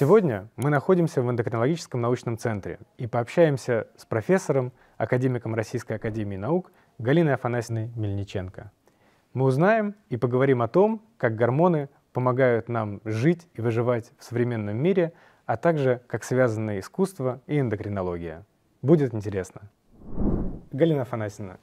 Сегодня мы находимся в эндокринологическом научном центре и пообщаемся с профессором, академиком Российской академии наук Галиной Афанасьевной Мельниченко. Мы узнаем и поговорим о том, как гормоны помогают нам жить и выживать в современном мире, а также как связаны искусство и эндокринология. Будет интересно. Галина Афанасьевна,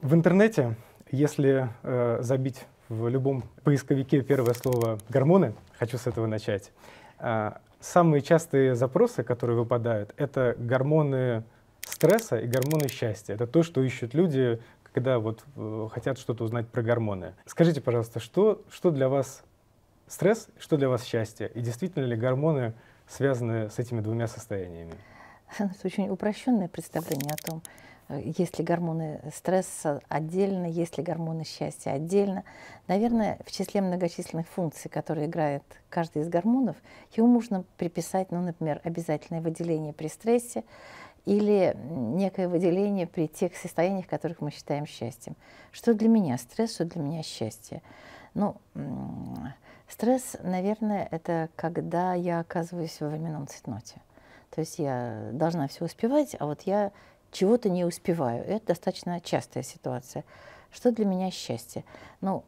в интернете, если э, забить в любом поисковике первое слово «гормоны», хочу с этого начать, а, самые частые запросы, которые выпадают, это гормоны стресса и гормоны счастья. Это то, что ищут люди, когда вот э, хотят что-то узнать про гормоны. Скажите, пожалуйста, что, что для вас стресс, что для вас счастье? И действительно ли гормоны связаны с этими двумя состояниями? Это очень упрощенное представление о том, Э, есть ли гормоны стресса отдельно, есть ли гормоны счастья отдельно. Наверное, в числе многочисленных функций, которые играет каждый из гормонов, его можно приписать, ну, например, обязательное выделение при стрессе или некое выделение при тех состояниях, которых мы считаем счастьем. Что для меня стресс, что для меня счастье? Ну, стресс, наверное, это когда я оказываюсь во временном цветноте. То есть я должна все успевать, а вот я чего-то не успеваю. Это достаточно частая ситуация. Что для меня счастье? Ну,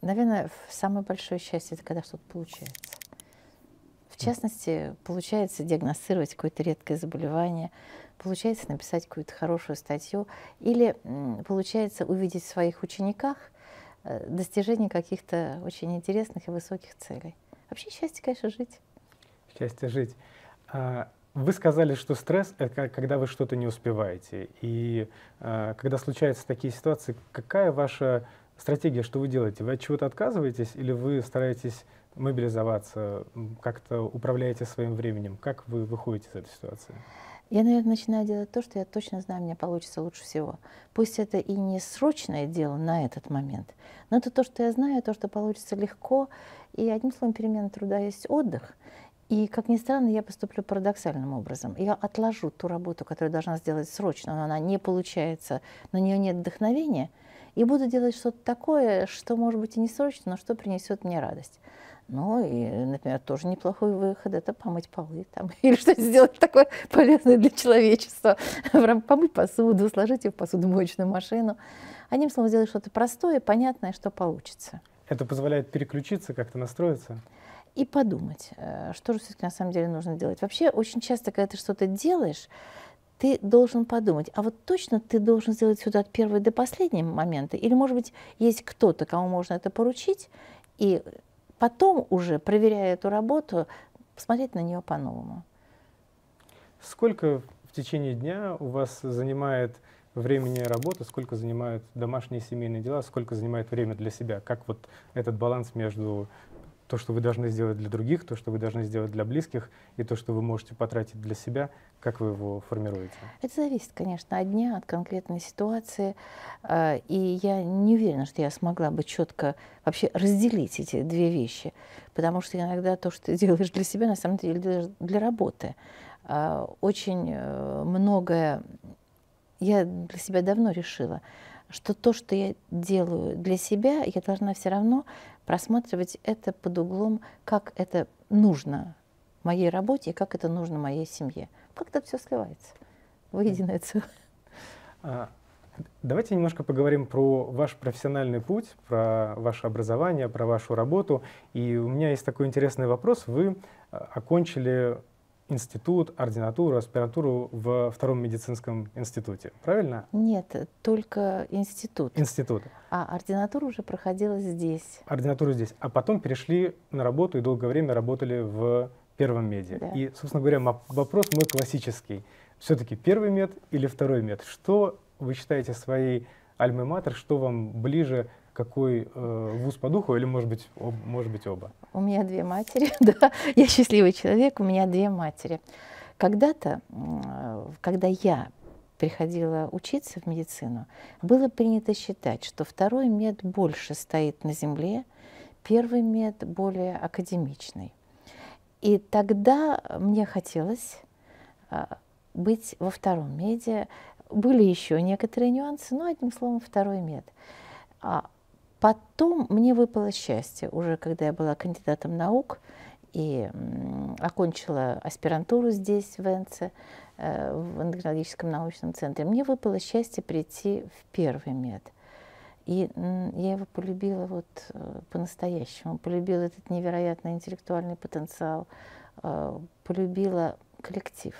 наверное, самое большое счастье это когда что-то получается. В частности, получается диагностировать какое-то редкое заболевание, получается написать какую-то хорошую статью, или получается увидеть в своих учениках э, достижение каких-то очень интересных и высоких целей. Вообще счастье, конечно, жить. Счастье жить. А, вы сказали, что стресс — это когда вы что-то не успеваете. И э, когда случаются такие ситуации, какая ваша стратегия, что вы делаете? Вы от чего-то отказываетесь или вы стараетесь мобилизоваться, как-то управляете своим временем? Как вы выходите из этой ситуации? Я, наверное, начинаю делать то, что я точно знаю, мне получится лучше всего. Пусть это и не срочное дело на этот момент, но это то, что я знаю, то, что получится легко. И одним словом, перемен труда есть отдых. И, как ни странно, я поступлю парадоксальным образом. Я отложу ту работу, которую должна сделать срочно, но она не получается, на нее нет вдохновения, и буду делать что-то такое, что, может быть, и не срочно, но что принесет мне радость. Ну и, например, тоже неплохой выход – это помыть полы там, или что-то сделать такое полезное для человечества. помыть посуду, сложить ее в посудомоечную машину. Одним словом, сделать что-то простое, понятное, что получится. Это позволяет переключиться, как-то настроиться? и подумать, э, что же все-таки на самом деле нужно делать. Вообще, очень часто, когда ты что-то делаешь, ты должен подумать, а вот точно ты должен сделать сюда от первого до последнего момента, или, может быть, есть кто-то, кому можно это поручить, и потом уже, проверяя эту работу, посмотреть на нее по-новому. Сколько в течение дня у вас занимает времени работа, сколько занимают домашние семейные дела, сколько занимает время для себя? Как вот этот баланс между то, что вы должны сделать для других, то, что вы должны сделать для близких, и то, что вы можете потратить для себя, как вы его формируете? Это зависит, конечно, от дня, от конкретной ситуации. А, и я не уверена, что я смогла бы четко вообще разделить эти две вещи, потому что иногда то, что ты делаешь для себя, на самом деле для работы. А, очень э, многое я для себя давно решила, что то, что я делаю для себя, я должна все равно просматривать это под углом, как это нужно моей работе и как это нужно моей семье. Как-то все сливается в единое целое. А, давайте немножко поговорим про ваш профессиональный путь, про ваше образование, про вашу работу. И у меня есть такой интересный вопрос. Вы а, окончили институт, ординатуру, аспирантуру в Втором медицинском институте, правильно? Нет, только институт. Институт. А ординатура уже проходила здесь. Ординатуру здесь. А потом перешли на работу и долгое время работали в первом меди. Да. И, собственно говоря, вопрос мой классический. Все-таки первый мед или второй мед? Что вы считаете своей альма-матер, что вам ближе какой э, вуз по духу, или, может быть, об, может быть, оба? У меня две матери, да. Я счастливый человек, у меня две матери. Когда-то, когда я приходила учиться в медицину, было принято считать, что второй мед больше стоит на земле, первый мед более академичный. И тогда мне хотелось а, быть во втором меде. Были еще некоторые нюансы, но одним словом, второй мед. А Потом мне выпало счастье, уже когда я была кандидатом наук и окончила аспирантуру здесь, в Энце, э, в эндокринологическом научном центре, мне выпало счастье прийти в первый мед. И я его полюбила вот э, по-настоящему, полюбила этот невероятный интеллектуальный потенциал, э, полюбила коллектив.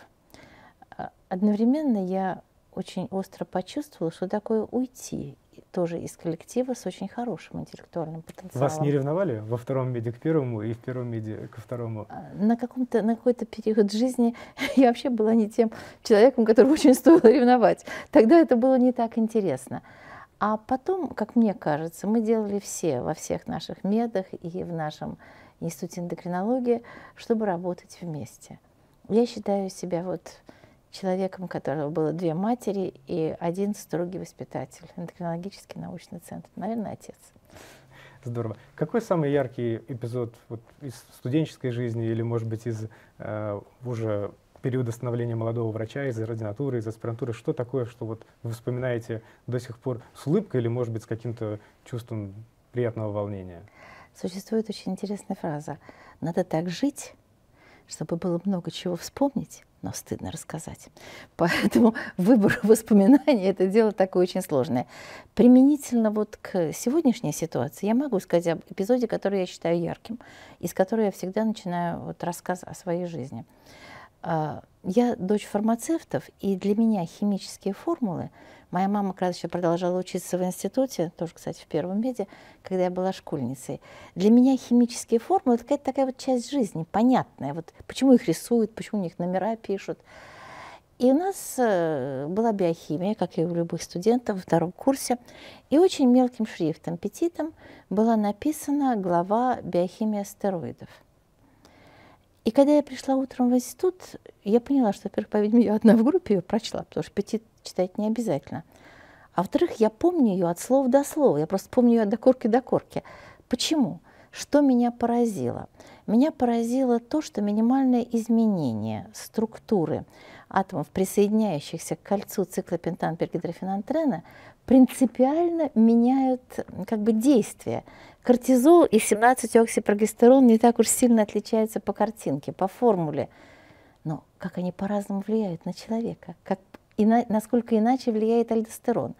А, одновременно я очень остро почувствовала, что такое уйти тоже из коллектива с очень хорошим интеллектуальным потенциалом. Вас не ревновали во втором меди к первому и в первом меди ко второму? А, на, каком-то, на какой-то период жизни я вообще была не тем человеком, которого очень стоило ревновать. Тогда это было не так интересно. А потом, как мне кажется, мы делали все во всех наших медах и в нашем институте эндокринологии, чтобы работать вместе. Я считаю себя вот человеком, у которого было две матери и один строгий воспитатель, эндокринологический научный центр, наверное, отец. Здорово. Какой самый яркий эпизод вот, из студенческой жизни или, может быть, из э, уже периода становления молодого врача, из ординатуры, из аспирантуры? Что такое, что вот вы вспоминаете до сих пор с улыбкой или, может быть, с каким-то чувством приятного волнения? Существует очень интересная фраза. Надо так жить, чтобы было много чего вспомнить, но стыдно рассказать. Поэтому выбор воспоминаний – это дело такое очень сложное. Применительно вот к сегодняшней ситуации я могу сказать об эпизоде, который я считаю ярким, из которого я всегда начинаю вот рассказ о своей жизни. А, я дочь фармацевтов, и для меня химические формулы... Моя мама, когда еще продолжала учиться в институте, тоже, кстати, в первом меде, когда я была школьницей, для меня химические формулы — это какая-то такая вот часть жизни, понятная. Вот почему их рисуют, почему у них номера пишут. И у нас э, была биохимия, как и у любых студентов, в втором курсе. И очень мелким шрифтом, петитом, была написана глава «Биохимия стероидов». И когда я пришла утром в институт, я поняла, что, во-первых, по-видимому, я одна в группе ее прочла, потому что пяти читать не обязательно. А во-вторых, я помню ее от слова до слова, я просто помню ее от докорки до корки. Почему? Что меня поразило? Меня поразило то, что минимальное изменение структуры атомов, присоединяющихся к кольцу цикла пентан-пергидрофенантрена, принципиально меняют как бы действие. Кортизол и 17-оксипрогестерон не так уж сильно отличаются по картинке, по формуле. Но как они по-разному влияют на человека, как, и на, насколько иначе влияет альдостерон.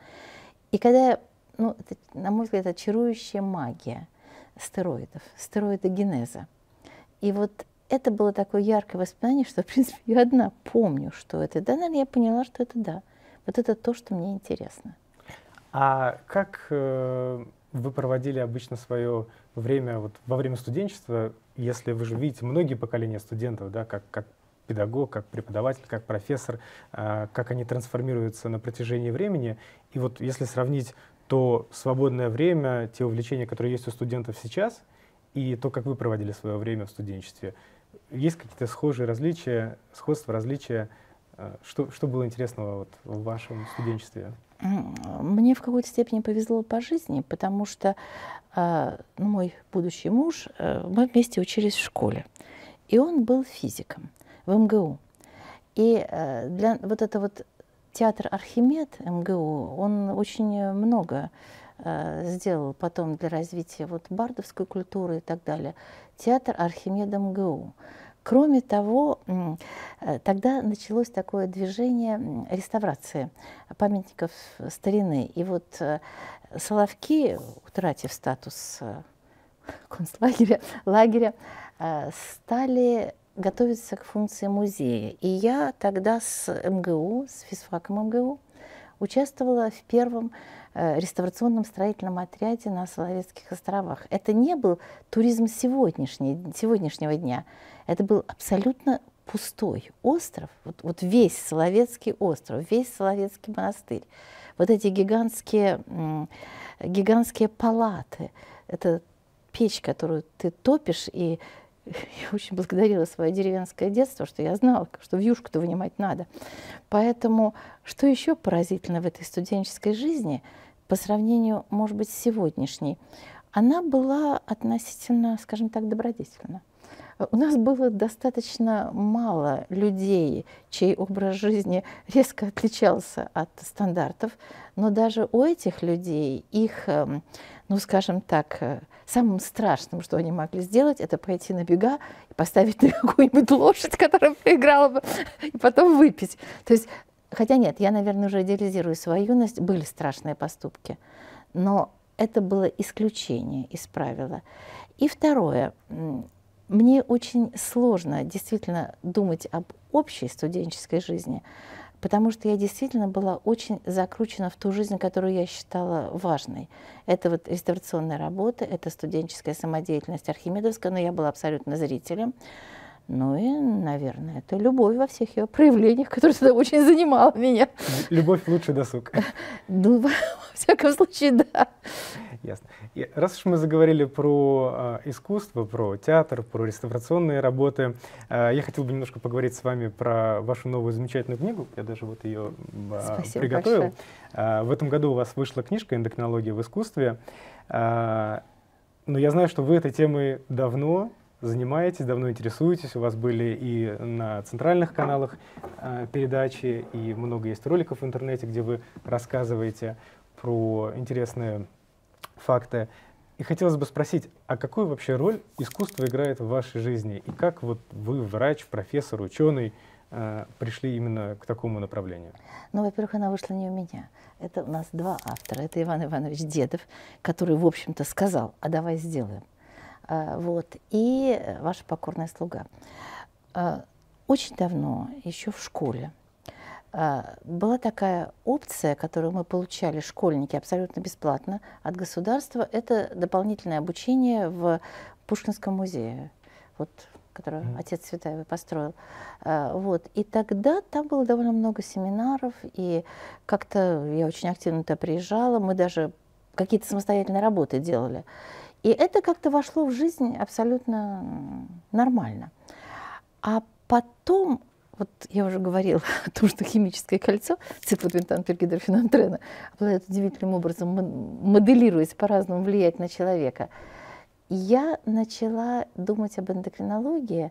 И когда, ну, это, на мой взгляд, это магия стероидов, стероидогенеза. И вот это было такое яркое воспоминание, что, в принципе, я одна помню, что это. Да, наверное, я поняла, что это да. Вот это то, что мне интересно. А как э, вы проводили обычно свое время, вот во время студенчества, если вы же видите многие поколения студентов, да, как, как педагог, как преподаватель, как профессор, э, как они трансформируются на протяжении времени. И вот если сравнить то свободное время, те увлечения, которые есть у студентов сейчас, и то, как вы проводили свое время в студенчестве, есть какие-то схожие различия, сходства, различия? Э, что, что было интересного вот в вашем студенчестве? Мне в какой-то степени повезло по жизни, потому что э, ну, мой будущий муж, э, мы вместе учились в школе, и он был физиком в МГУ. И э, для вот это вот театр Архимед МГУ, он очень много э, сделал потом для развития вот бардовской культуры и так далее театр Архимеда МГУ. Кроме того, э, тогда началось такое движение реставрации памятников старины. И вот э, Соловки, утратив статус э, концлагеря, лагеря, стали готовиться к функции музея. И я тогда с МГУ, с физфаком МГУ, участвовала в первом э, реставрационном строительном отряде на Соловецких островах. Это не был туризм сегодняшний, сегодняшнего дня, это был абсолютно пустой остров, вот, вот весь Соловецкий остров, весь Соловецкий монастырь, вот эти гигантские, гигантские палаты, это печь, которую ты топишь, и я очень благодарила свое деревенское детство, что я знала, что вьюшку-то вынимать надо. Поэтому, что еще поразительно в этой студенческой жизни, по сравнению, может быть, с сегодняшней, она была относительно, скажем так, добродетельна. Э, у нас было достаточно мало людей, чей образ жизни резко отличался от стандартов, но даже у этих людей их эм, ну, скажем так, э, самым страшным, что они могли сделать, это пойти на бега и поставить на какую-нибудь лошадь, которая проиграла бы, и потом выпить. То есть, хотя нет, я, наверное, уже идеализирую свою юность, были страшные поступки, но это было исключение из правила. И второе, мне очень сложно действительно думать об общей студенческой жизни, потому что я действительно была очень закручена в ту жизнь, которую я считала важной. Это вот реставрационная работа, это студенческая самодеятельность архимедовская, но я была абсолютно зрителем. Ну и, наверное, это любовь во всех ее проявлениях, которая всегда очень занимала меня. Любовь лучший досуг. Ну, во всяком случае, да. Ясно. И раз уж мы заговорили про э, искусство, про театр, про реставрационные работы, э, я хотел бы немножко поговорить с вами про вашу новую замечательную книгу. Я даже вот ее э, а, приготовил. Э, в этом году у вас вышла книжка «Эндокнология в искусстве». Э, но я знаю, что вы этой темой давно занимаетесь, давно интересуетесь, у вас были и на центральных каналах э, передачи, и много есть роликов в интернете, где вы рассказываете про интересные факты. И хотелось бы спросить, а какую вообще роль искусство играет в вашей жизни? И как вот вы, врач, профессор, ученый, э, пришли именно к такому направлению? Ну, во-первых, она вышла не у меня. Это у нас два автора. Это Иван Иванович Дедов, который, в общем-то, сказал, а давай сделаем. А, вот. И э, ваша покорная слуга. А, очень давно, еще в школе, а, была такая опция, которую мы получали, школьники, абсолютно бесплатно от государства. Это дополнительное обучение в Пушкинском музее, вот, который mm. отец Светаевой построил. А, вот. И тогда там было довольно много семинаров, и как-то я очень активно туда приезжала, мы даже какие-то самостоятельные работы делали. И это как-то вошло в жизнь абсолютно нормально. А потом вот я уже говорила о том, что химическое кольцо циклопентан пергидрохинантрена обладает удивительным образом, моделируясь по-разному влиять на человека. Я начала думать об эндокринологии,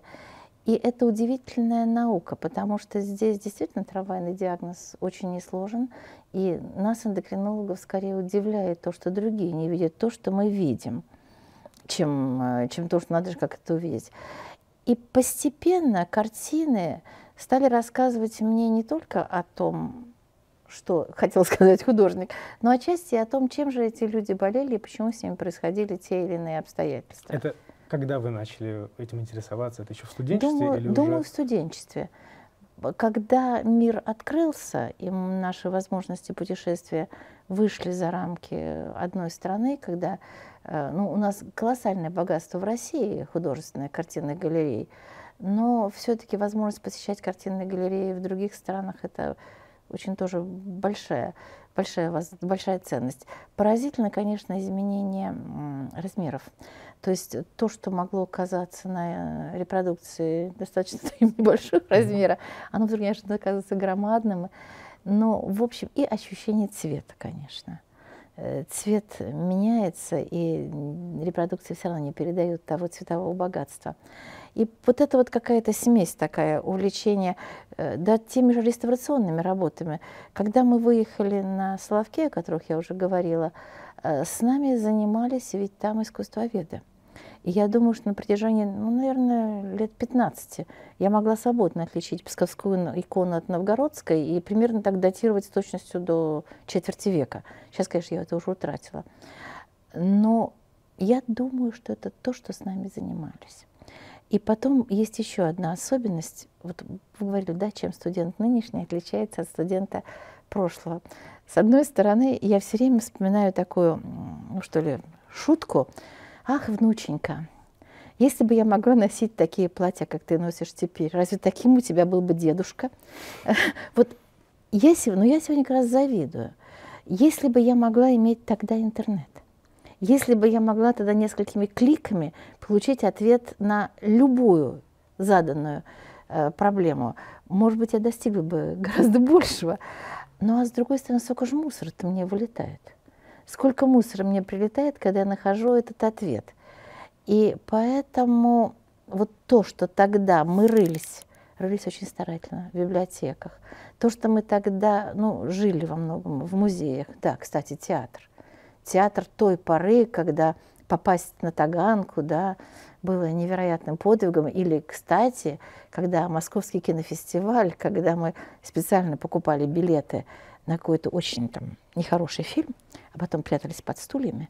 и это удивительная наука, потому что здесь действительно трамвайный диагноз очень несложен, и нас, эндокринологов, скорее удивляет то, что другие не видят то, что мы видим, чем, э, чем то, что надо же как это увидеть. И постепенно картины стали рассказывать мне не только о том, что хотел сказать художник, но отчасти о том, чем же эти люди болели и почему с ними происходили те или иные обстоятельства. Это когда вы начали этим интересоваться? Это еще в студенчестве? Думаю, или думаю уже... в студенчестве. Когда мир открылся, и наши возможности путешествия вышли за рамки одной страны, когда э, ну, у нас колоссальное богатство в России художественной картинной галереи, галереи но все-таки возможность посещать картинные галереи в других странах это очень тоже большая, большая, большая ценность. Поразительно, конечно, изменение размеров. То есть то, что могло казаться на репродукции достаточно небольшого размера, оно вдруг неожиданно оказывается громадным. Но, в общем, и ощущение цвета, конечно. Э, цвет меняется, и репродукции все равно не передают того цветового богатства. И вот это вот какая-то смесь такая, увлечение э, да, теми же реставрационными работами. Когда мы выехали на Соловке, о которых я уже говорила, э, с нами занимались ведь там искусствоведы. И я думаю, что на протяжении, ну, наверное, лет 15 я могла свободно отличить псковскую икону от новгородской и примерно так датировать с точностью до четверти века. Сейчас, конечно, я это уже утратила. Но я думаю, что это то, что с нами занимались. И потом есть еще одна особенность. Вот вы говорили, да, чем студент нынешний отличается от студента прошлого. С одной стороны, я все время вспоминаю такую, ну что ли, шутку, Ах, внученька, если бы я могла носить такие платья, как ты носишь теперь, разве таким у тебя был бы дедушка? Вот я сегодня, ну я сегодня как раз завидую. Если бы я могла иметь тогда интернет, если бы я могла тогда несколькими кликами получить ответ на любую заданную э, проблему, может быть, я достигла бы гораздо большего. Ну а с другой стороны, сколько же мусора-то мне вылетает? сколько мусора мне прилетает, когда я нахожу этот ответ. И поэтому вот то, что тогда мы рылись, рылись очень старательно в библиотеках, то, что мы тогда ну, жили во многом в музеях, да, кстати, театр. Театр той поры, когда попасть на Таганку, да, было невероятным подвигом. Или, кстати, когда Московский кинофестиваль, когда мы специально покупали билеты на какой-то очень там нехороший фильм, а потом прятались под стульями,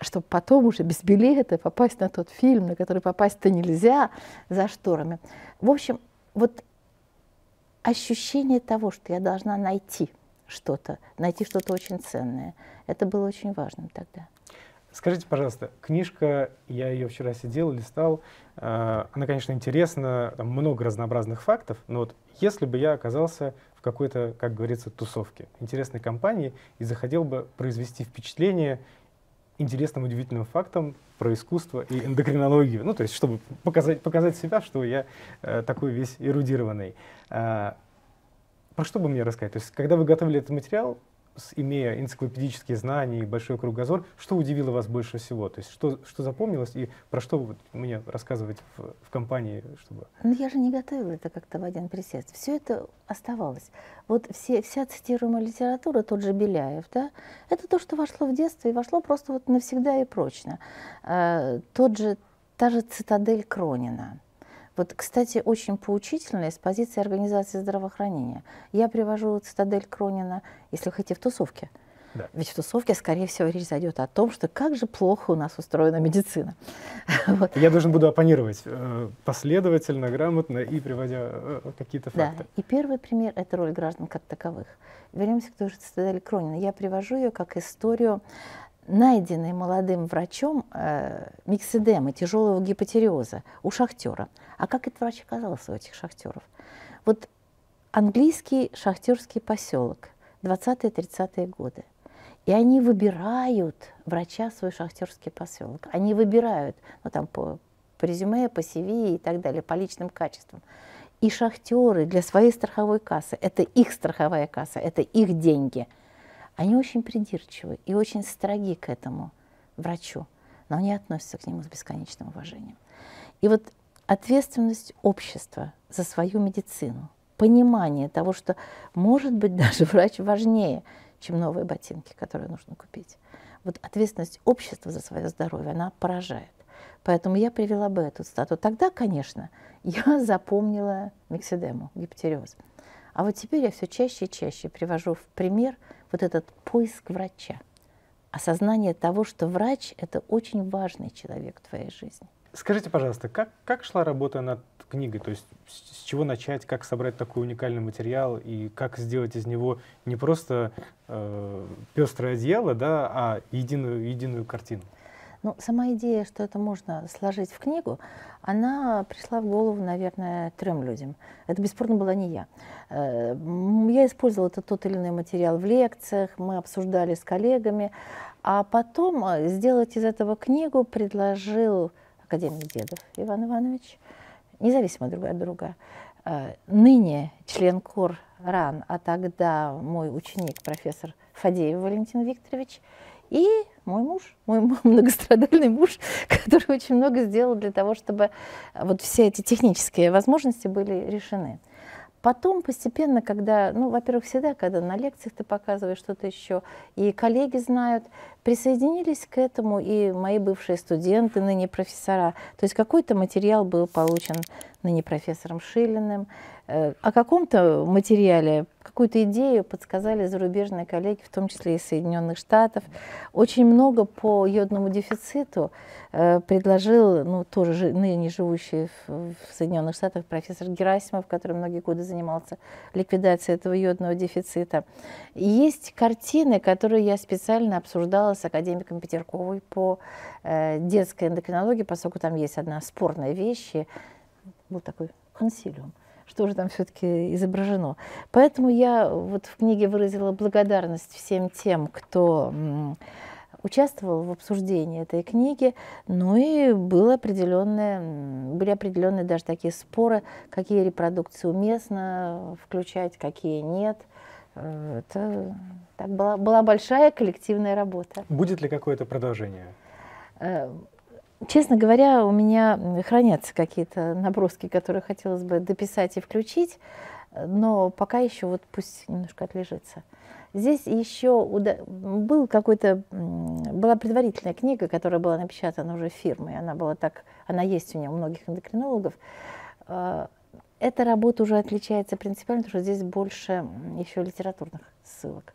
чтобы потом уже без билета попасть на тот фильм, на который попасть-то нельзя за шторами. В общем, вот ощущение того, что я должна найти что-то, найти что-то очень ценное, это было очень важным тогда. Скажите, пожалуйста, книжка, я ее вчера сидел, листал, э, она, конечно, интересна, там много разнообразных фактов, но вот если бы я оказался в какой-то, как говорится, тусовке, интересной компании и захотел бы произвести впечатление интересным, удивительным фактом про искусство и эндокринологию, ну, то есть, чтобы показать, показать себя, что я э, такой весь эрудированный. А, про что бы мне рассказать? То есть, когда вы готовили этот материал, имея энциклопедические знания и большой кругозор, что удивило вас больше всего? То есть что, что запомнилось и про что вот мне рассказывать в, в компании? Чтобы... Ну, я же не готовила это как-то в один присест. Все это оставалось. Вот все, вся цитируемая литература, тот же Беляев, да, это то, что вошло в детство и вошло просто вот навсегда и прочно. Э, тот же, та же цитадель Кронина – вот, кстати, очень поучительная с позиции организации здравоохранения. Я привожу цитадель Кронина, если хотите, в тусовке. Да. Ведь в тусовке, скорее всего, речь зайдет о том, что как же плохо у нас устроена медицина. вот. Я должен буду оппонировать э, последовательно, грамотно и приводя э, какие-то факты. Да. И первый пример — это роль граждан как таковых. Вернемся к той же цитадели Кронина. Я привожу ее как историю найденный молодым врачом э, миксидемы тяжелого гипотереоза у шахтера. А как этот врач оказался у этих шахтеров? Вот английский шахтерский поселок, 20-30-е годы. И они выбирают врача свой шахтерский поселок. Они выбирают, ну там по, по резюме, по CV и так далее, по личным качествам. И шахтеры для своей страховой кассы, это их страховая касса, это их деньги – они очень придирчивы и очень строги к этому врачу, но они относятся к нему с бесконечным уважением. И вот ответственность общества за свою медицину, понимание того, что, может быть, даже врач важнее, чем новые ботинки, которые нужно купить. Вот ответственность общества за свое здоровье, она поражает. Поэтому я привела бы эту стату. Тогда, конечно, я запомнила микседему, гипотереоз. А вот теперь я все чаще и чаще привожу в пример вот этот поиск врача, осознание того, что врач — это очень важный человек в твоей жизни. Скажите, пожалуйста, как, как шла работа над книгой? То есть с, с чего начать, как собрать такой уникальный материал и как сделать из него не просто э, пестрое одеяло, да, а единую, единую картину? Но ну, сама идея, что это можно сложить в книгу, она пришла в голову, наверное, трем людям. Это бесспорно была не я. Э, я использовала этот тот или иной материал в лекциях, мы обсуждали с коллегами, а потом э, сделать из этого книгу предложил академик Дедов Иван Иванович, независимо друг от друга. Э, ныне член КОР РАН, а тогда мой ученик, профессор Фадеев Валентин Викторович – и мой муж, мой многострадальный муж, который очень много сделал для того, чтобы э, вот все эти технические возможности были решены. Потом постепенно, когда, ну, во-первых, всегда, когда на лекциях ты показываешь что-то еще, и коллеги знают, присоединились к этому и мои бывшие студенты, ныне профессора. То есть какой-то материал был получен ныне профессором Шилиным. Э, о каком-то материале, какую-то идею подсказали зарубежные коллеги, в том числе из Соединенных Штатов. Очень много по йодному дефициту э, предложил ну, тоже ныне живущий в Соединенных Штатах профессор Герасимов, который многие годы занимался ликвидацией этого йодного дефицита. Есть картины, которые я специально обсуждала преподавала с академиком Петерковой по э, детской эндокринологии, поскольку там есть одна спорная вещь, был такой консилиум что же там все-таки изображено. Поэтому я вот в книге выразила благодарность всем тем, кто участвовал в обсуждении этой книги, ну и было определенное, были определенные даже такие споры, какие репродукции уместно включать, какие нет – Э, это так, была, была большая коллективная работа. Будет ли какое-то продолжение? Э, честно говоря, у меня хранятся какие-то наброски, которые хотелось бы дописать и включить, но пока еще вот пусть немножко отлежится. Здесь еще уда... был какой-то была предварительная книга, которая была напечатана уже фирмой, она была так, она есть у нее у многих эндокринологов э, эта работа уже отличается принципиально, потому что здесь больше еще литературных ссылок,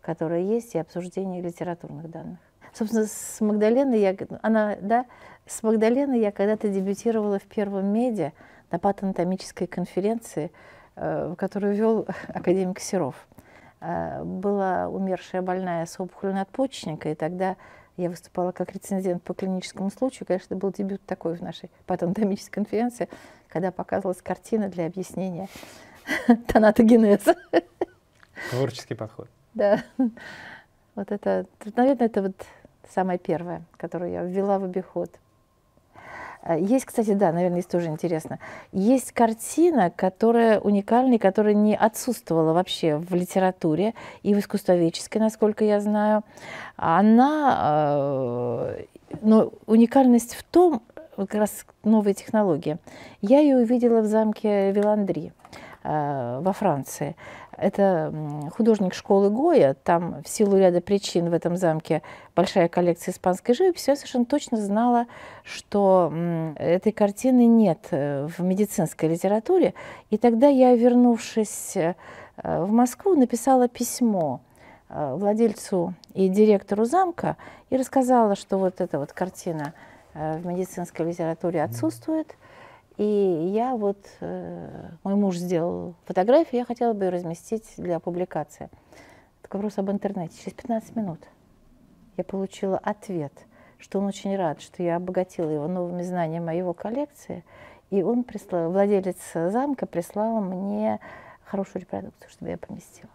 которые есть, и обсуждение литературных данных. Собственно, с Магдаленой я, ну, она, да, с Магдаленой я когда-то дебютировала в первом меди на патанатомической конференции, э, которую вел академик Серов. Э, была умершая больная с опухолью надпочечника, и тогда я выступала как рецензент по клиническому случаю. Конечно, был дебют такой в нашей патанатомической конференции, когда показывалась картина для объяснения тонатогенеза. Творческий подход. Да. Вот это, наверное, это вот самое первое, которое я ввела в обиход. Э, есть, кстати, да, наверное, есть тоже интересно. Есть картина, которая уникальная, которая не отсутствовала вообще в литературе и в искусствоведческой, насколько я знаю. Она, э, но уникальность в том, как раз новые технологии. Я ее увидела в замке Виландри э, во Франции. Это художник школы Гоя. Там в силу ряда причин в этом замке большая коллекция испанской живописи. Я совершенно точно знала, что этой картины нет э, в медицинской литературе. И тогда я, вернувшись э, в Москву, написала письмо э, владельцу и директору замка и рассказала, что вот эта вот картина в медицинской литературе отсутствует. Mm и я вот, э, мой муж сделал фотографию, я хотела бы ее разместить для публикации. Так вопрос об интернете. Через 15 минут я получила ответ, что он очень рад, что я обогатила его новыми знаниями о его коллекции. И он прислал, владелец замка прислал мне хорошую репродукцию, чтобы я поместила.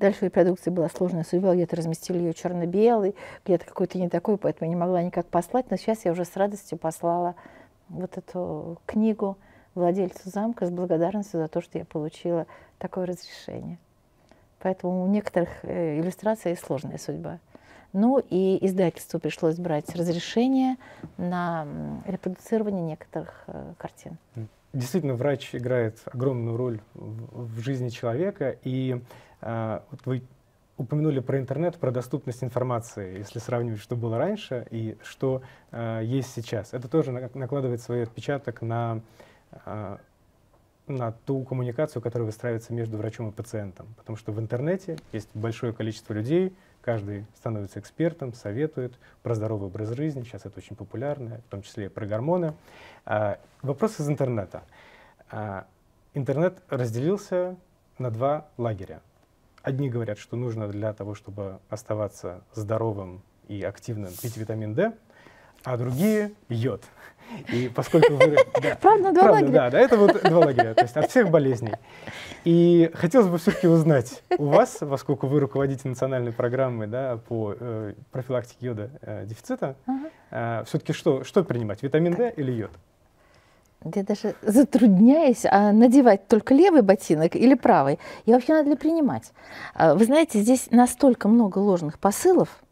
Дальше репродукция была сложная судьба, где-то разместили ее черно-белый, где-то какой-то не такой, поэтому не могла никак послать, но сейчас я уже с радостью послала вот эту книгу владельцу замка с благодарностью за то, что я получила такое разрешение. Поэтому у некоторых э, иллюстраций сложная судьба. Ну и издательству пришлось брать разрешение на репродуцирование некоторых э, картин. Действительно, врач играет огромную роль в жизни человека, и э, вот вы упомянули про интернет, про доступность информации, если сравнивать, что было раньше и что э, есть сейчас. Это тоже на накладывает свой отпечаток на, э, на ту коммуникацию, которая выстраивается между врачом и пациентом. Потому что в интернете есть большое количество людей, каждый становится экспертом, советует про здоровый образ жизни, сейчас это очень популярно, в том числе и про гормоны. Э, вопрос из интернета. Э, интернет разделился на два лагеря. Одни говорят, что нужно для того, чтобы оставаться здоровым и активным, пить витамин D, а другие йод. И поскольку вы... Да, правда, два правда, лагеря. Да, да, это вот два лагеря, то есть от всех болезней. И хотелось бы все-таки узнать у вас, поскольку вы руководите национальной программой да, по э, профилактике йода э, дефицита, uh э, все-таки что, что принимать, витамин D или йод? Я даже затрудняюсь, а надевать только левый ботинок или правый? И вообще надо ли принимать? А, вы знаете, здесь настолько много ложных посылов,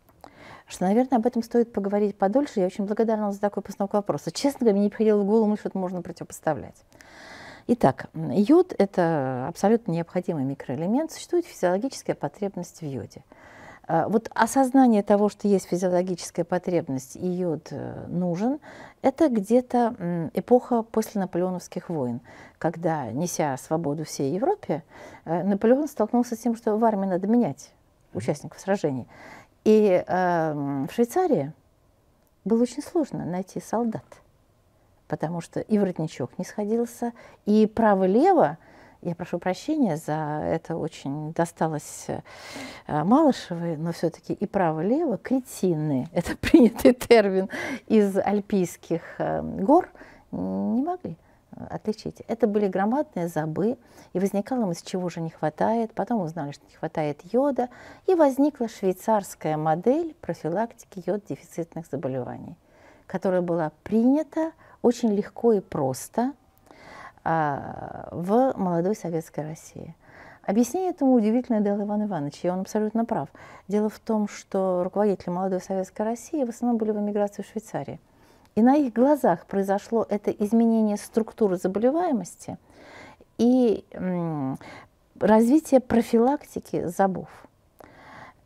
что, наверное, об этом стоит поговорить подольше. Я очень благодарна за такой постановку вопроса. Честно говоря, мне не приходило в голову мысль, ну, что это можно противопоставлять. Итак, йод – это абсолютно необходимый микроэлемент. Существует физиологическая потребность в йоде – а, вот осознание того, что есть физиологическая потребность, и йод э, нужен, это где-то эпоха после наполеоновских войн, когда, неся свободу всей Европе, э, Наполеон столкнулся с тем, что в армии надо менять участников сражений. И э, в Швейцарии было очень сложно найти солдат, потому что и воротничок не сходился, и право-лево – я прошу прощения за это очень досталось э, Малышевой, но все-таки и право-лево кретины, это принятый термин из альпийских э, гор, не могли э, отличить. Это были громадные забы, и возникало им, из чего же не хватает. Потом узнали, что не хватает йода, и возникла швейцарская модель профилактики йод-дефицитных заболеваний, которая была принята очень легко и просто, а, в молодой советской России. Объяснение этому удивительное дал Иван Иванович, и он абсолютно прав. Дело в том, что руководители молодой советской России в основном были в эмиграции в Швейцарии. И на их глазах произошло это изменение структуры заболеваемости и развитие профилактики забов.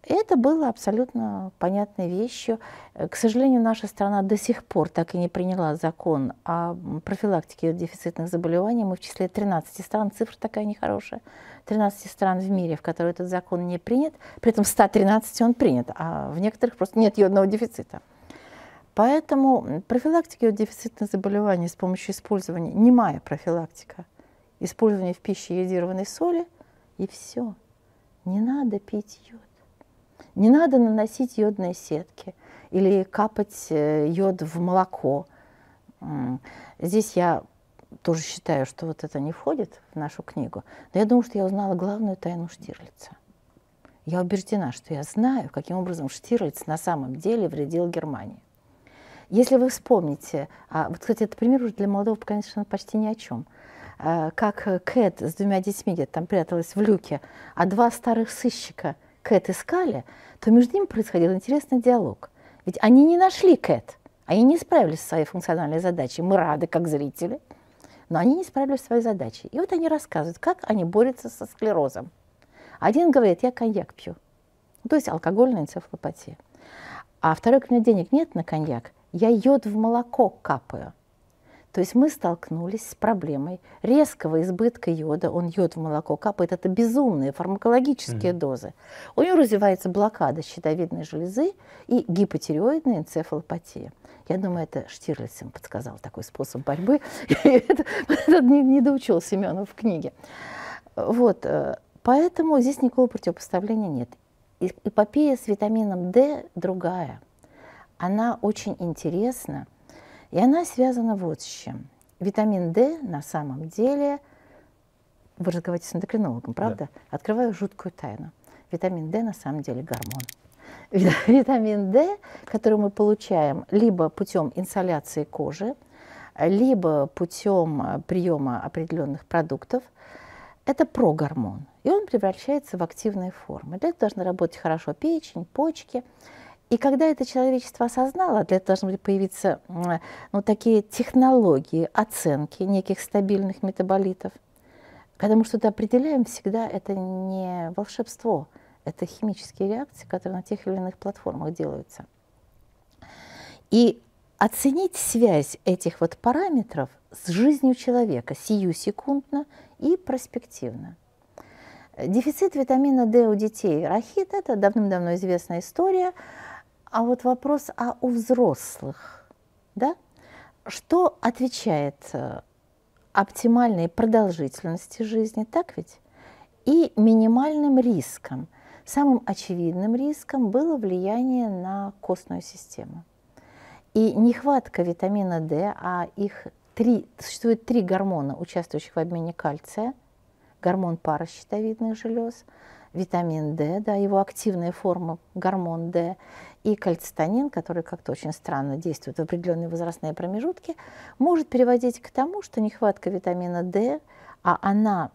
Это было абсолютно понятной вещью. Э, к сожалению, наша страна до сих пор так и не приняла закон о профилактике дефицитных заболеваний. Мы в числе 13 стран, цифра такая нехорошая, 13 стран в мире, в которые этот закон не принят. При этом в 113 он принят, а в некоторых просто нет йодного дефицита. Поэтому профилактика дефицитных заболеваний с помощью использования, немая профилактика, использование в пище йодированной соли, и все. Не надо пить йод. Не надо наносить йодные сетки или капать э, йод в молоко. Здесь я тоже считаю, что вот это не входит в нашу книгу. Но я думаю, что я узнала главную тайну Штирлица. Я убеждена, что я знаю, каким образом Штирлиц на самом деле вредил Германии. Если вы вспомните, а, вот, кстати, этот пример уже для молодого конечно, почти ни о чем, а, как Кэт с двумя детьми где-то там пряталась в люке, а два старых сыщика Кэт искали, то между ними происходил интересный диалог. Ведь они не нашли Кэт, они не справились со своей функциональной задачей. Мы рады, как зрители, но они не справились со своей задачей. И вот они рассказывают, как они борются со склерозом. Один говорит, я коньяк пью, ну, то есть алкогольная энцефалопатия. А второй у меня денег нет на коньяк, я йод в молоко капаю. То есть мы столкнулись с проблемой резкого избытка йода. Он йод в молоко капает. Это безумные фармакологические mm-hmm. дозы. У него развивается блокада щитовидной железы и гипотереоидная энцефалопатия. Я думаю, это Штирлиц подсказал такой способ борьбы. Это не доучил Семенов в книге. Вот, э, поэтому здесь никакого противопоставления нет. Эпопея с витамином D другая. Она очень интересна и она связана вот с чем. Витамин D на самом деле, вы разговариваете с эндокринологом, правда? Да. Открываю жуткую тайну. Витамин D на самом деле гормон. Витамин D, который мы получаем либо путем инсоляции кожи, либо путем э, приема определенных продуктов, это прогормон. И он превращается в активные формы. Для этого должны работать хорошо печень, почки. И когда это человечество осознало, для этого должны были появиться ну, такие технологии оценки неких стабильных метаболитов. Когда мы что-то определяем, всегда это не волшебство, это химические реакции, которые на тех или иных платформах делаются. И оценить связь этих вот параметров с жизнью человека сию секундно и перспективно. Дефицит витамина D у детей рахит – это давным-давно известная история. А вот вопрос, а у взрослых, да? Что отвечает э, оптимальной продолжительности жизни, так ведь? И минимальным риском. Самым очевидным риском было влияние на костную систему. И нехватка витамина D, а их три, существует три гормона, участвующих в обмене кальция, гормон пара щитовидных желез, витамин D, да, его активная форма гормон D и кальцитонин, который как-то очень странно действует в определенные возрастные промежутки, может приводить к тому, что нехватка витамина D, а она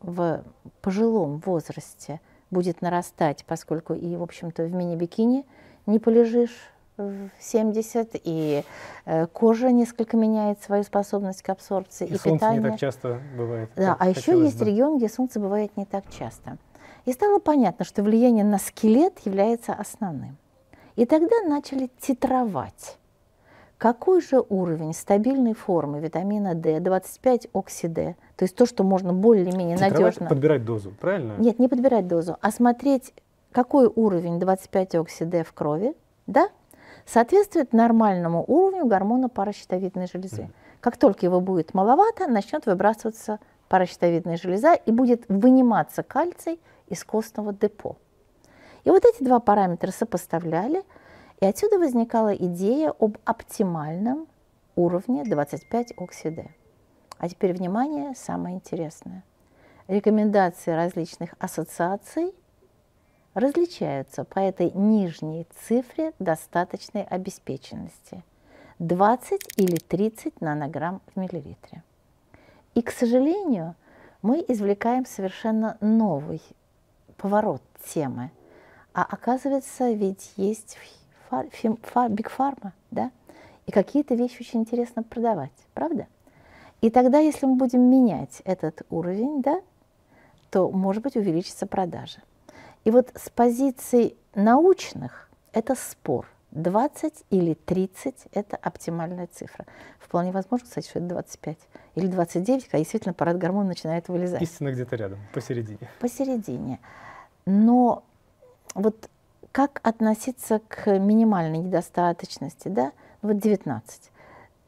в пожилом возрасте будет нарастать, поскольку и, в общем-то, в мини-бикини не полежишь в 70, и э, кожа несколько меняет свою способность к абсорбции, и, и солнце питание. не так часто бывает. Да, а еще есть бы. регион, где солнце бывает не так часто. И стало понятно, что влияние на скелет является основным. И тогда начали титровать. Какой же уровень стабильной формы витамина D, 25 оксиде, то есть то, что можно более-менее надежно... подбирать дозу, правильно? Нет, не подбирать дозу, а смотреть, какой уровень 25 оксиде в крови, да, соответствует нормальному уровню гормона паращитовидной железы. Mm. Как только его будет маловато, начнет выбрасываться паращитовидная железа и будет выниматься кальций из костного депо. И вот эти два параметра сопоставляли, и отсюда возникала идея об оптимальном уровне 25 оксиде. А теперь внимание, самое интересное. Рекомендации различных ассоциаций различаются по этой нижней цифре достаточной обеспеченности 20 или 30 нанограмм в миллилитре. И, к сожалению, мы извлекаем совершенно новый поворот темы – а оказывается, ведь есть фар, бигфарма, да? И какие-то вещи очень интересно продавать, правда? И тогда, если мы будем менять этот уровень, да, то, может быть, увеличится продажа. И вот с позиций научных это спор. 20 или 30 – это оптимальная цифра. Вполне возможно, кстати, что это 25 или 29, когда действительно парад гормон начинает вылезать. Истина где-то рядом, посередине. Посередине. Но вот как относиться к минимальной недостаточности, да, ну, вот 19.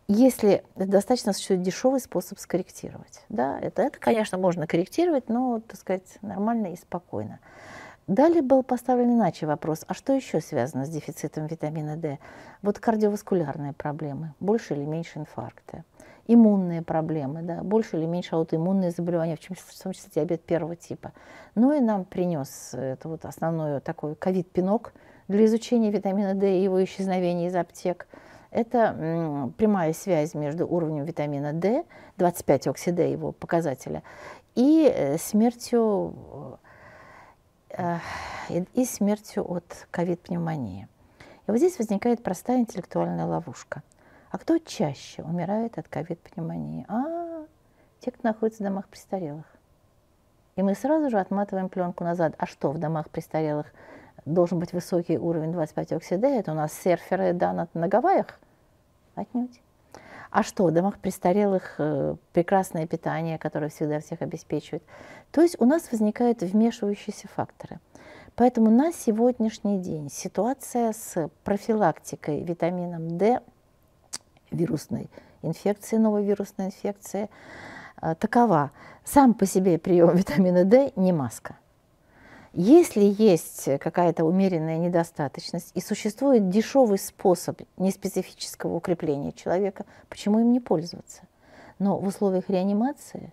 Если достаточно существует дешевый способ скорректировать, да, это, это, конечно, можно корректировать, но, так сказать, нормально и спокойно. Далее был поставлен иначе вопрос, а что еще связано с дефицитом витамина D? Вот кардиоваскулярные проблемы, больше или меньше инфаркта, иммунные проблемы, да, больше или меньше аутоиммунные заболевания, в, чем, в том числе диабет первого типа. Ну и нам принес э, это вот основной такой ковид-пинок для изучения витамина D и его исчезновения из аптек. Это прямая связь между уровнем витамина D, 25 оксида его показателя, и э, смертью, э, и смертью от ковид-пневмонии. И вот здесь возникает простая интеллектуальная ловушка – а кто чаще умирает от ковид-пневмонии? А, те, кто находится в домах престарелых. И мы сразу же отматываем пленку назад. А что в домах престарелых должен быть высокий уровень 25 оксида? Это у нас серферы да, на, на Гавайях? Отнюдь. А что, в домах престарелых э, прекрасное питание, которое всегда всех обеспечивает. То есть у нас возникают вмешивающиеся факторы. Поэтому на сегодняшний день ситуация с профилактикой витамином D вирусной инфекции, новой вирусной инфекции, э, такова. Сам по себе прием витамина D не маска. Если есть какая-то умеренная недостаточность и существует дешевый способ неспецифического укрепления человека, почему им не пользоваться? Но в условиях реанимации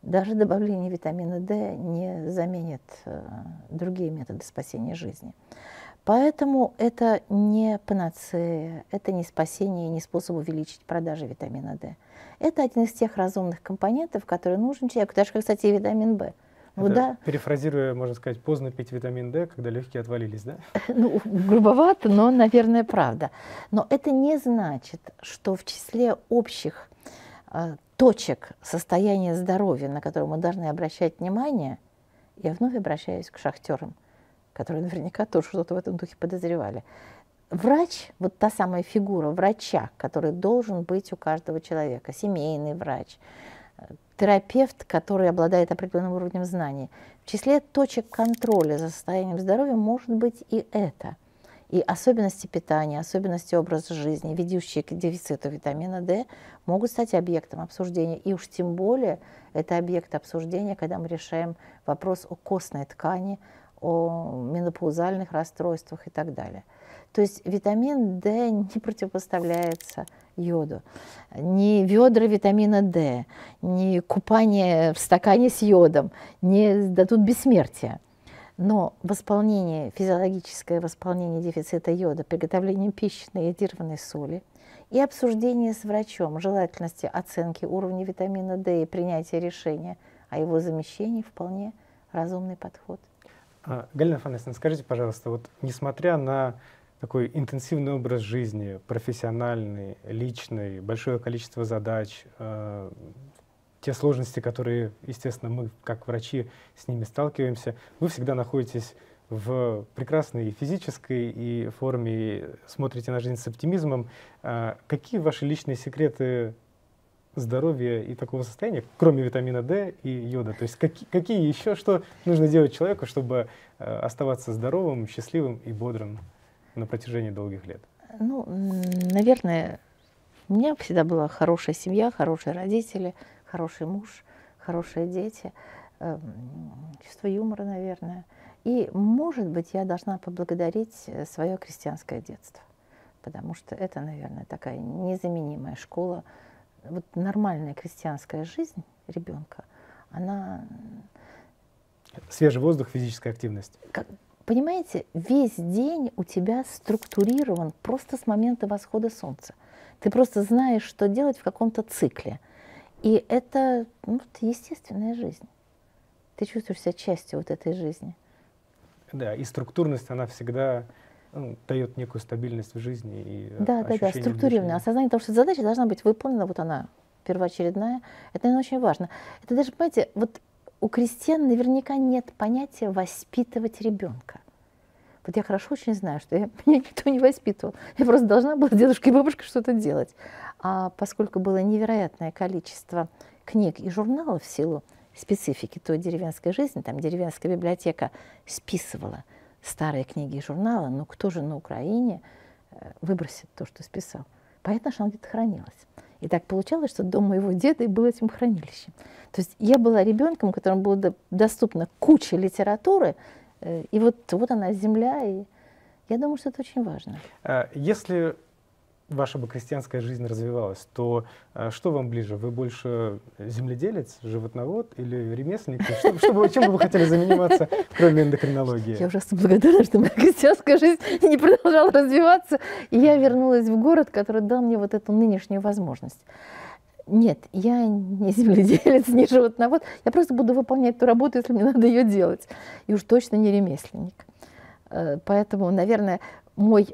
даже добавление витамина D не заменит э, другие методы спасения жизни. Поэтому это не панацея, это не спасение, не способ увеличить продажи витамина D. Это один из тех разумных компонентов, который нужен человеку, даже, кстати, и витамин В. Ну, да. Перефразируя, можно сказать, поздно пить витамин D, когда легкие отвалились, да? Ну, грубовато, но, наверное, правда. Но это не значит, что в числе общих э, точек состояния здоровья, на которые мы должны обращать внимание, я вновь обращаюсь к шахтерам – которые наверняка тоже что-то в этом духе подозревали. Врач, вот та самая фигура врача, который должен быть у каждого человека, семейный врач, терапевт, который обладает определенным уровнем знаний. В числе точек контроля за состоянием здоровья может быть и это. И особенности питания, особенности образа жизни, ведущие к дефициту витамина D, могут стать объектом обсуждения. И уж тем более это объект обсуждения, когда мы решаем вопрос о костной ткани, о менопаузальных расстройствах и так далее. То есть витамин D не противопоставляется йоду. Ни ведра витамина D, ни купание в стакане с йодом, не дадут бессмертия. Но восполнение, физиологическое восполнение дефицита йода приготовлением пищи на йодированной соли и обсуждение с врачом желательности оценки уровня витамина D и принятия решения о его замещении вполне разумный подход. А, Галина Афанасьевна, скажите, пожалуйста, вот несмотря на такой интенсивный образ жизни, профессиональный, личный, большое количество задач, э, те сложности, которые, естественно, мы как врачи с ними сталкиваемся, вы всегда находитесь в прекрасной физической и форме, и смотрите на жизнь с оптимизмом. Э, какие ваши личные секреты здоровья и такого состояния, кроме витамина D и йода? То есть как, какие еще, что нужно делать человеку, чтобы э, оставаться здоровым, счастливым и бодрым на протяжении долгих лет? Ну, наверное, у меня всегда была хорошая семья, хорошие родители, хороший муж, хорошие дети, э, чувство юмора, наверное. И, может быть, я должна поблагодарить э, свое крестьянское детство, потому что это, наверное, такая незаменимая школа, вот нормальная крестьянская жизнь ребенка, она... Свежий воздух, физическая активность. Как, понимаете, весь день у тебя структурирован просто с момента восхода солнца. Ты просто знаешь, что делать в каком-то цикле. И это ну, естественная жизнь. Ты чувствуешь себя частью вот этой жизни. Да, и структурность, она всегда ну, дает некую стабильность в жизни. И э, да, да, да, структурированное осознание того, что задача должна быть выполнена, вот она первоочередная. Это, наверное, очень важно. Это даже, понимаете, вот у крестьян наверняка нет понятия воспитывать ребенка. Вот я хорошо очень знаю, что я, меня никто не воспитывал. Я просто должна была дедушка и бабушка что-то делать. А поскольку было невероятное количество книг и журналов в силу специфики той деревенской жизни, там деревенская библиотека списывала – старые книги и журналы, но кто же на Украине э, выбросит то, что списал? Понятно, что она где-то хранилась. И так получалось, что дом моего деда и был этим хранилищем. То есть я была ребенком, которому было доступно куча литературы, э, и вот, вот она, земля, и я думаю, что это очень важно. Э, если ваша бы крестьянская жизнь развивалась, то э, что вам ближе? Вы больше земледелец, животновод или ремесленник? Что, что чем бы вы хотели заниматься, кроме эндокринологии? Я ужасно благодарна, что моя крестьянская жизнь не продолжала развиваться. И я вернулась в город, который дал мне вот эту нынешнюю возможность. Нет, я не земледелец, не животновод. Я просто буду выполнять ту работу, если мне надо ее делать. И уж точно не ремесленник. Э, поэтому, наверное, мой,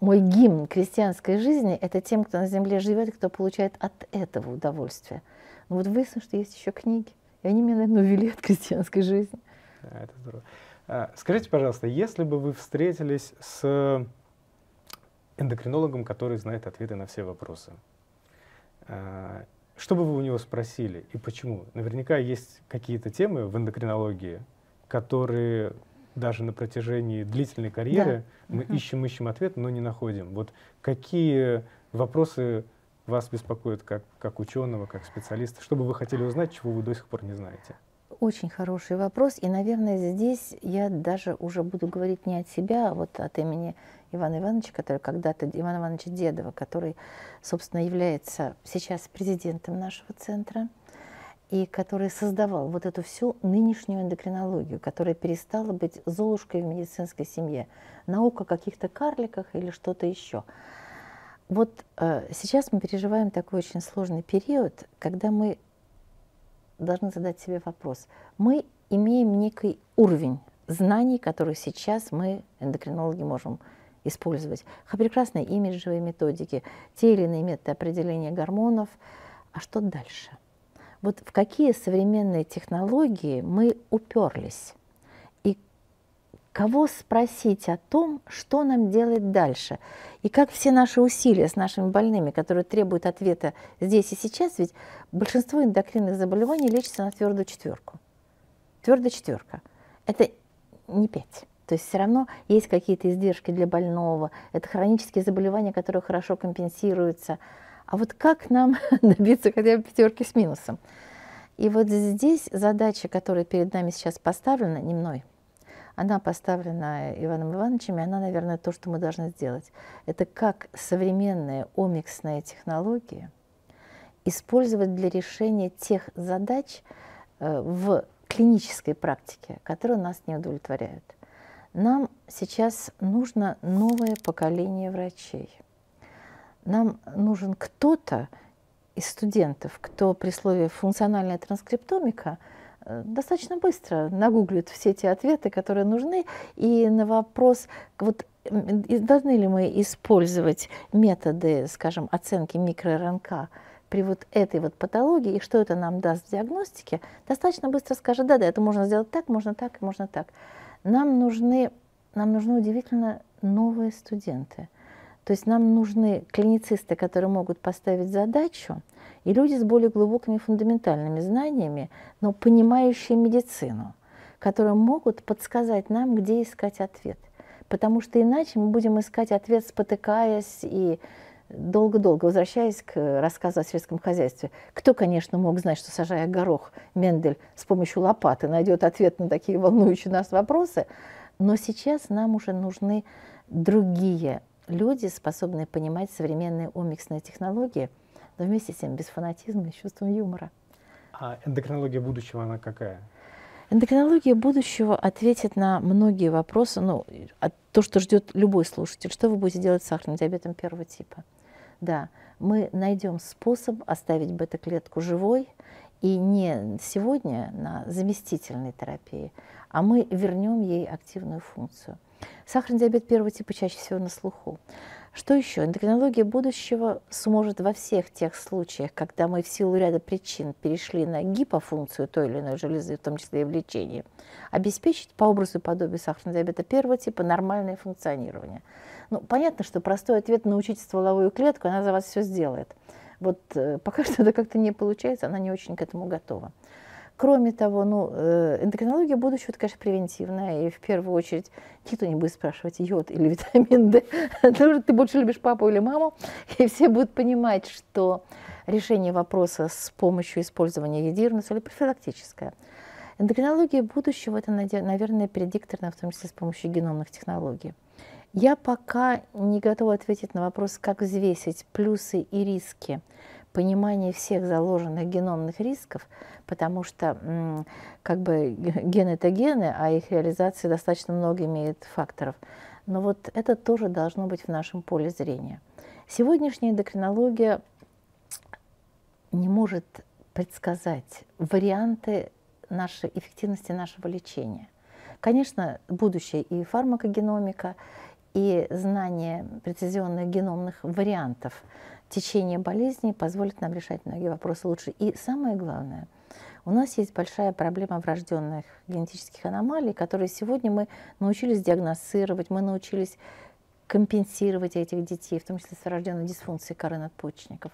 мой гимн крестьянской жизни – это тем, кто на земле живет, кто получает от этого удовольствие. Но ну вот выяснилось, что есть еще книги, и они меня, наверное, увели от крестьянской жизни. А, это здорово. А, скажите, пожалуйста, если бы вы встретились с эндокринологом, который знает ответы на все вопросы, а, что бы вы у него спросили и почему? Наверняка есть какие-то темы в эндокринологии, которые даже на протяжении длительной карьеры да. мы ищем, ищем ответ, но не находим. Вот какие вопросы вас беспокоят как, как ученого, как специалиста? Что бы вы хотели узнать, чего вы до сих пор не знаете? Очень хороший вопрос. И, наверное, здесь я даже уже буду говорить не от себя, а вот от имени Ивана Ивановича, который когда-то, Ивана Ивановича Дедова, который, собственно, является сейчас президентом нашего центра и который создавал вот эту всю нынешнюю эндокринологию, которая перестала быть золушкой в медицинской семье, наука о каких-то карликах или что-то еще. Вот э, сейчас мы переживаем такой очень сложный период, когда мы должны задать себе вопрос. Мы имеем некий уровень знаний, которые сейчас мы, эндокринологи, можем использовать. Прекрасные имиджевые методики, те или иные методы определения гормонов. А что дальше? Вот в какие современные технологии мы уперлись? И кого спросить о том, что нам делать дальше? И как все наши усилия с нашими больными, которые требуют ответа здесь и сейчас, ведь большинство эндокринных заболеваний лечится на твердую четверку. Твердая четверка. Это не пять. То есть все равно есть какие-то издержки для больного, это хронические заболевания, которые хорошо компенсируются а вот как нам добиться хотя бы пятерки с минусом? И вот здесь задача, которая перед нами сейчас поставлена, не мной, она поставлена Иваном Ивановичем, и она, наверное, то, что мы должны сделать. Это как современные омиксные технологии использовать для решения тех задач э, в клинической практике, которые нас не удовлетворяют. Нам сейчас нужно новое поколение врачей – нам нужен кто-то из студентов, кто при слове «функциональная транскриптомика» э, достаточно быстро нагуглит все те ответы, которые нужны, и на вопрос, вот должны ли мы использовать методы, скажем, оценки микро-РНК при вот этой вот патологии, и что это нам даст в диагностике, достаточно быстро скажет, да-да, это можно сделать так, можно так, можно так. Нам нужны, нам нужны удивительно новые студенты – то есть нам нужны клиницисты, которые могут поставить задачу, и люди с более глубокими фундаментальными знаниями, но понимающие медицину, которые могут подсказать нам, где искать ответ. Потому что иначе мы будем искать ответ, спотыкаясь и долго-долго, возвращаясь к рассказу о сельском хозяйстве, кто, конечно, мог знать, что, сажая горох, Мендель с помощью лопаты найдет ответ на такие волнующие нас вопросы, но сейчас нам уже нужны другие люди, способные понимать современные омиксные технологии, но вместе с тем без фанатизма и чувством юмора. А эндокринология будущего, она какая? Эндокринология будущего ответит на многие вопросы, ну, то, что ждет любой слушатель. Что вы будете делать с сахарным диабетом первого типа? Да, мы найдем способ оставить бета-клетку живой, и не сегодня на заместительной терапии, а мы вернем ей активную функцию. Сахарный диабет первого типа чаще всего на слуху. Что еще? Эндокринология будущего сможет во всех тех случаях, когда мы в силу ряда причин перешли на гипофункцию той или иной железы, в том числе и в лечении, обеспечить по образу и подобию сахарного диабета первого типа нормальное функционирование. Ну, понятно, что простой ответ – научить стволовую клетку, она за вас все сделает. Вот э, пока что это как-то не получается, она не очень к этому готова. Кроме того, ну, э, эндокринология будущего, это, конечно, превентивная. И в первую очередь никто не будет спрашивать, йод или витамин D. Потому что ты больше любишь папу или маму. И все будут понимать, что решение вопроса с помощью использования едирной соли профилактическое. Эндокринология будущего – это, наверное, предикторная, в том числе с помощью геномных технологий. Я пока не готова ответить на вопрос, как взвесить плюсы и риски понимание всех заложенных геномных рисков, потому что как бы гены это гены, а их реализация достаточно много имеет факторов. Но вот это тоже должно быть в нашем поле зрения. Сегодняшняя эндокринология не может предсказать варианты нашей эффективности нашего лечения. Конечно, будущее и фармакогеномика, и знание прецизионных геномных вариантов течение болезни позволит нам решать многие вопросы лучше. И самое главное, у нас есть большая проблема врожденных генетических аномалий, которые сегодня мы научились диагностировать, мы научились компенсировать этих детей, в том числе с врожденной дисфункцией коры надпочечников.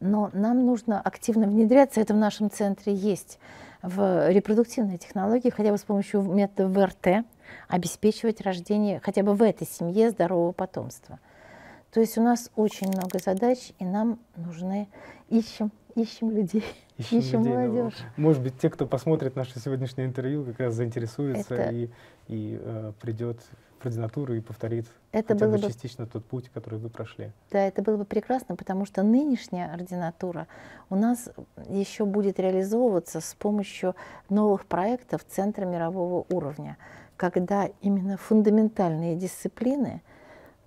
Но нам нужно активно внедряться, это в нашем центре есть, в репродуктивные технологии, хотя бы с помощью метода ВРТ, обеспечивать рождение хотя бы в этой семье здорового потомства. То есть у нас очень много задач, и нам нужны ищем, ищем людей, ищем, ищем людей, молодежь. Да. Может быть, те, кто посмотрит наше сегодняшнее интервью, как раз заинтересуется это, и, и э, придет в ординатуру и повторит это хотя бы частично тот путь, который вы прошли. Да, это было бы прекрасно, потому что нынешняя ординатура у нас еще будет реализовываться с помощью новых проектов Центра мирового уровня, когда именно фундаментальные дисциплины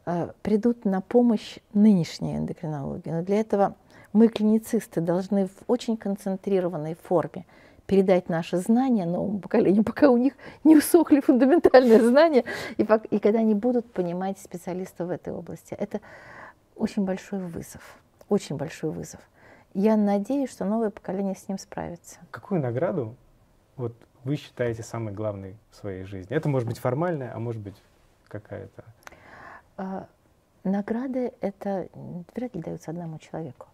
Э, придут на помощь нынешние эндокринологии. Но для этого мы, клиницисты, должны в очень концентрированной форме передать наши знания новому поколению, пока у них не усохли фундаментальные знания, и, и когда они будут понимать специалистов в этой области. Это очень большой вызов, очень большой вызов. Я надеюсь, что новое поколение с ним справится. Какую награду вот, вы считаете самой главной в своей жизни? Это может быть формальная, а может быть какая-то а, награды это вряд ли даются одному человеку.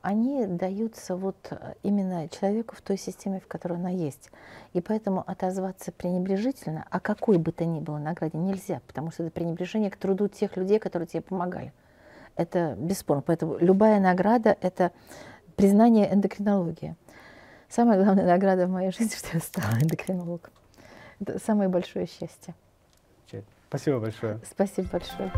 Они даются вот э, именно человеку в той системе, в которой она есть. И поэтому отозваться пренебрежительно, а какой бы то ни было награде, нельзя, потому что это пренебрежение к труду тех людей, которые тебе помогали. Это бесспорно. Поэтому любая награда – это признание эндокринологии. Самая главная награда в моей жизни, что я стала эндокринологом. Это самое большое счастье. Спасибо большое. Спасибо большое.